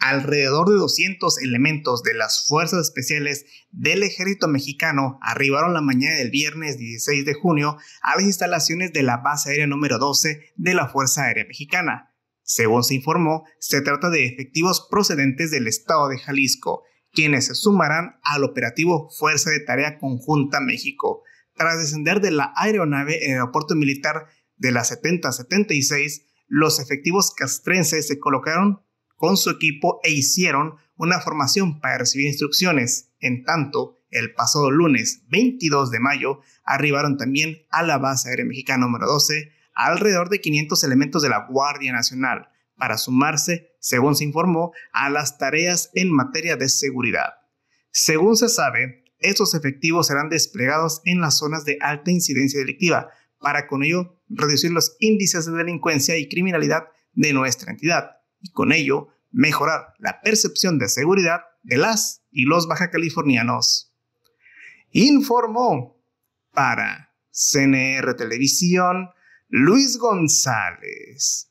Alrededor de 200 elementos de las Fuerzas Especiales del Ejército Mexicano arribaron la mañana del viernes 16 de junio a las instalaciones de la Base Aérea número 12 de la Fuerza Aérea Mexicana. Según se informó, se trata de efectivos procedentes del estado de Jalisco, quienes se sumarán al operativo Fuerza de Tarea Conjunta México. Tras descender de la aeronave en el aeropuerto militar de la 7076, los efectivos castrenses se colocaron con su equipo e hicieron una formación para recibir instrucciones. En tanto, el pasado lunes 22 de mayo arribaron también a la base aérea mexicana número 12 alrededor de 500 elementos de la Guardia Nacional para sumarse, según se informó, a las tareas en materia de seguridad. Según se sabe, estos efectivos serán desplegados en las zonas de alta incidencia delictiva para con ello reducir los índices de delincuencia y criminalidad de nuestra entidad y con ello mejorar la percepción de seguridad de las y los baja Informó para CNR Televisión Luis González.